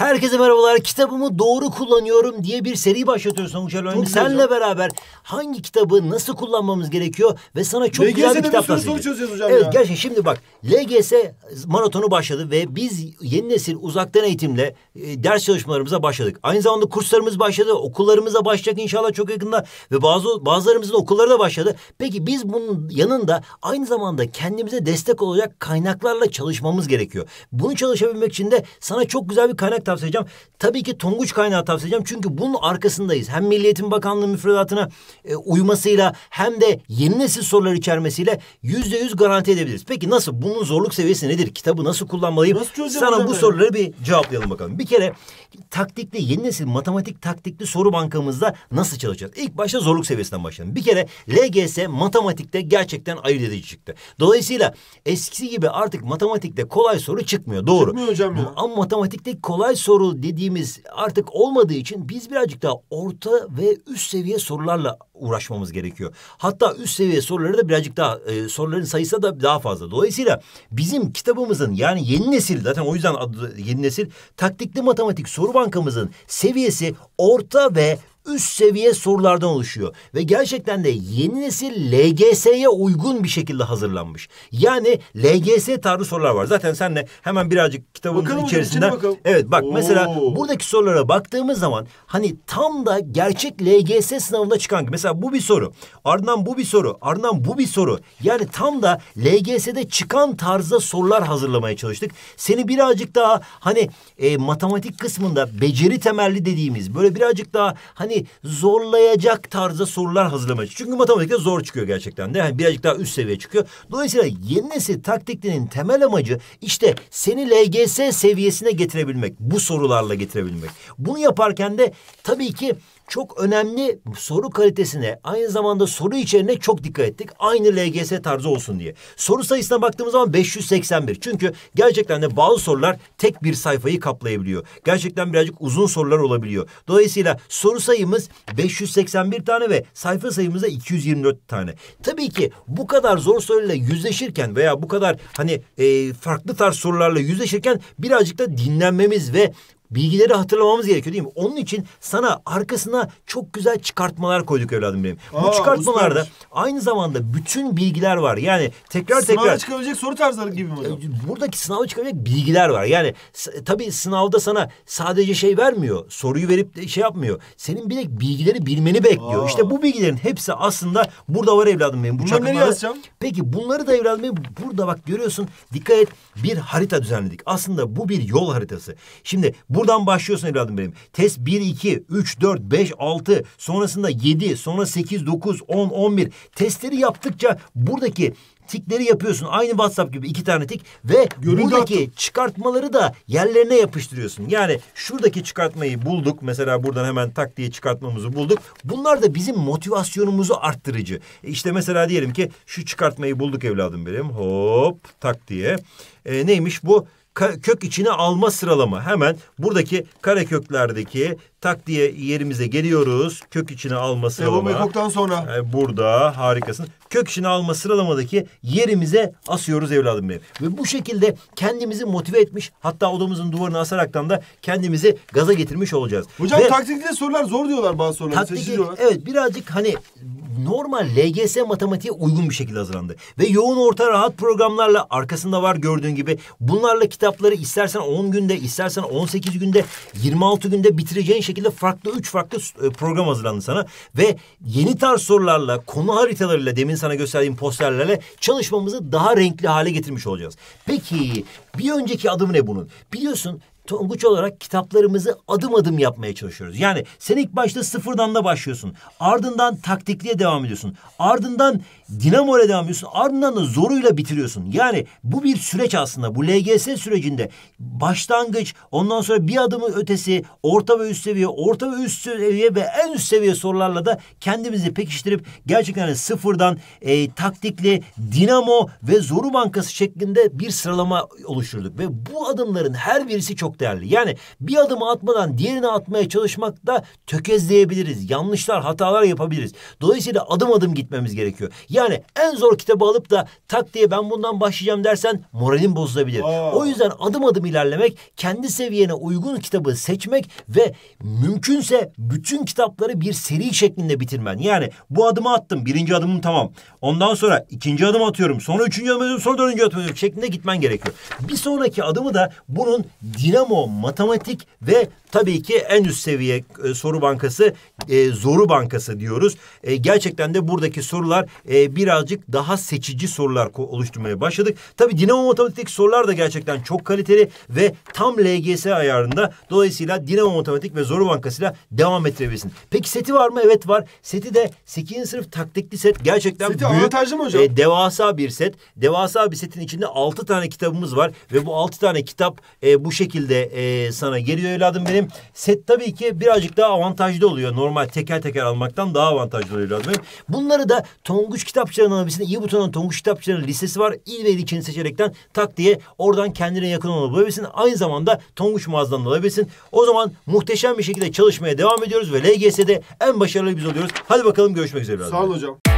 Herkese merhabalar. Kitabımı doğru kullanıyorum diye bir seri başlatıyoruz Sonuç Alonji. Senle beraber hangi kitabı nasıl kullanmamız gerekiyor ve sana çok LGS'de güzel bir kitap bir soru çözeceğiz hocam Evet ya. gerçekten şimdi bak LGS maratonu başladı ve biz yeni nesil uzaktan eğitimle e, ders çalışmalarımıza başladık. Aynı zamanda kurslarımız başladı. Okullarımıza başlayacak inşallah çok yakında ve bazı bazılarımızın okulları da başladı. Peki biz bunun yanında aynı zamanda kendimize destek olacak kaynaklarla çalışmamız gerekiyor. Bunu çalışabilmek için de sana çok güzel bir kaynak tavsiye Tabii ki Tonguç kaynağı tavsiye edeceğim Çünkü bunun arkasındayız. Hem Milliyetin Eğitim Bakanlığı müfredatına e, uymasıyla hem de yeni nesil sorular içermesiyle yüzde yüz garanti edebiliriz. Peki nasıl? Bunun zorluk seviyesi nedir? Kitabı nasıl kullanmalıyım? Nasıl Sana bu soruları bir cevaplayalım bakalım. Bir kere taktikli yeni nesil matematik taktikli soru bankamızda nasıl çalışacağız? İlk başta zorluk seviyesinden başlayalım. Bir kere LGS matematikte gerçekten ayırt edici çıktı. Dolayısıyla eskisi gibi artık matematikte kolay soru çıkmıyor. Doğru. Çıkmıyor hocam ya. Ama matematikteki kolay soru dediğimiz artık olmadığı için biz birazcık daha orta ve üst seviye sorularla uğraşmamız gerekiyor. Hatta üst seviye soruları da birazcık daha e, soruların sayısı da daha fazla. Dolayısıyla bizim kitabımızın yani yeni nesil zaten o yüzden adı yeni nesil taktikli matematik soru bankamızın seviyesi orta ve üst seviye sorulardan oluşuyor. Ve gerçekten de yeni nesil LGS'ye uygun bir şekilde hazırlanmış. Yani LGS tarzı sorular var. Zaten senle hemen birazcık kitabın bakalım, içerisinden. Bakalım. Evet bak Oo. mesela buradaki sorulara baktığımız zaman hani tam da gerçek LGS sınavında çıkan mesela bu bir soru. Ardından bu bir soru. Ardından bu bir soru. Yani tam da LGS'de çıkan tarzda sorular hazırlamaya çalıştık. Seni birazcık daha hani e, matematik kısmında beceri temelli dediğimiz böyle birazcık daha hani hani zorlayacak tarzda sorular hazırlamak Çünkü matematikte zor çıkıyor gerçekten de. Yani birazcık daha üst seviye çıkıyor. Dolayısıyla yeni nesil taktiklerinin temel amacı işte seni LGS seviyesine getirebilmek. Bu sorularla getirebilmek. Bunu yaparken de tabii ki çok önemli soru kalitesine aynı zamanda soru içeriğine çok dikkat ettik. Aynı LGS tarzı olsun diye. Soru sayısına baktığımız zaman 581. Çünkü gerçekten de bazı sorular tek bir sayfayı kaplayabiliyor. Gerçekten birazcık uzun sorular olabiliyor. Dolayısıyla soru sayısı sayımız 581 tane ve sayfa sayımız da 224 tane. Tabii ki bu kadar zor soruyla yüzleşirken veya bu kadar hani e, farklı tarz sorularla yüzleşirken birazcık da dinlenmemiz ve bilgileri hatırlamamız gerekiyor değil mi? Onun için sana arkasına çok güzel çıkartmalar koyduk evladım benim. Aa, Bu çıkartmalarda uzmanmış. aynı zamanda bütün bilgiler var. Yani tekrar sınava tekrar. çıkabilecek soru tarzları gibi mi hocam? E, buradaki sınava çıkabilecek bilgiler var. Yani tabii sınavda sana sadece şey vermiyor. Soruyu verip şey yapmıyor. Senin bir bilgileri bilmeni bekliyor. Aa. İşte bu bilgilerin hepsi aslında burada var evladım benim. Bu bunları nereye yazacağım? Peki bunları da evladım benim burada bak görüyorsun. Dikkat et bir harita düzenledik. Aslında bu bir yol haritası. Şimdi bu Buradan başlıyorsun evladım benim. Test 1, 2, 3, 4, 5, 6 sonrasında 7 sonra 8, 9, 10, 11 testleri yaptıkça buradaki tikleri yapıyorsun. Aynı WhatsApp gibi iki tane tik ve Göründü buradaki attım. çıkartmaları da yerlerine yapıştırıyorsun. Yani şuradaki çıkartmayı bulduk. Mesela buradan hemen tak diye çıkartmamızı bulduk. Bunlar da bizim motivasyonumuzu arttırıcı. E, işte mesela diyelim ki şu çıkartmayı bulduk evladım benim. Hop tak diye. E, neymiş bu? kök içine alma sıralama. Hemen buradaki kare köklerdeki tak diye yerimize geliyoruz. Kök içine alma sıralama. Devam Ekok'tan sonra. E, burada harikasın. Kök içine alma sıralamadaki yerimize asıyoruz evladım benim. Ve bu şekilde kendimizi motive etmiş hatta odamızın duvarını asaraktan da kendimizi gaza getirmiş olacağız. Hocam Ve, taktikli sorular zor diyorlar bazı sorular. Taktik, evet birazcık hani normal LGS matematiğe uygun bir şekilde hazırlandı. Ve yoğun orta rahat programlarla arkasında var gördüğün gibi bunlarla kitapları istersen 10 günde istersen 18 günde 26 günde bitireceğin şekilde farklı 3 farklı e, program hazırlandı sana. Ve yeni tarz sorularla konu haritalarıyla demin sana gösterdiğim posterlerle çalışmamızı daha renkli hale getirmiş olacağız. Peki bir önceki adım ne bunun? Biliyorsun Tonguç olarak kitaplarımızı adım adım yapmaya çalışıyoruz. Yani sen ilk başta sıfırdan da başlıyorsun. Ardından taktikliğe devam ediyorsun. Ardından dinamoyla devam ediyorsun. Ardından da zoruyla bitiriyorsun. Yani bu bir süreç aslında. Bu LGS sürecinde başlangıç, ondan sonra bir adımı ötesi, orta ve üst seviye, orta ve üst seviye ve en üst seviye sorularla da kendimizi pekiştirip gerçekten sıfırdan e, taktikli, dinamo ve zoru bankası şeklinde bir sıralama oluşturduk. Ve bu adımların her birisi çok değerli. Yani bir adımı atmadan diğerini atmaya çalışmak da tökezleyebiliriz. Yanlışlar, hatalar yapabiliriz. Dolayısıyla adım adım gitmemiz gerekiyor. Yani en zor kitabı alıp da tak diye ben bundan başlayacağım dersen moralin bozulabilir. Aa. O yüzden adım adım ilerlemek, kendi seviyene uygun kitabı seçmek ve mümkünse bütün kitapları bir seri şeklinde bitirmen. Yani bu adımı attım. Birinci adımım tamam. Ondan sonra ikinci adım atıyorum. Sonra üçüncü adım atıyorum. Sonra dördüncü adım atıyorum. Şeklinde gitmen gerekiyor. Bir sonraki adımı da bunun dinamik dinamo, matematik ve tabii ki en üst seviye e, soru bankası, e, zoru bankası diyoruz. E, gerçekten de buradaki sorular e, birazcık daha seçici sorular oluşturmaya başladık. Tabii dinamo matematik sorular da gerçekten çok kaliteli ve tam LGS ayarında. Dolayısıyla dinamo matematik ve zoru bankasıyla devam ettirebilirsin. Peki seti var mı? Evet var. Seti de 8. sınıf taktikli set. Gerçekten seti büyük. Seti mı hocam? E, devasa bir set. Devasa bir setin içinde altı tane kitabımız var ve bu altı tane kitap e, bu şekilde şekilde e, sana geliyor evladım benim. Set tabii ki birazcık daha avantajlı oluyor. Normal teker teker almaktan daha avantajlı oluyor evladım benim. Bunları da Tonguç Kitapçıların abisinde iyi butonun Tonguç Kitapçıların listesi var. İl ve ilçeni seçerekten tak diye oradan kendine yakın olanı bulabilirsin. Aynı zamanda Tonguç mağazadan alabilirsin. O zaman muhteşem bir şekilde çalışmaya devam ediyoruz ve LGS'de en başarılı biz oluyoruz. Hadi bakalım görüşmek üzere. Sağ ol hocam.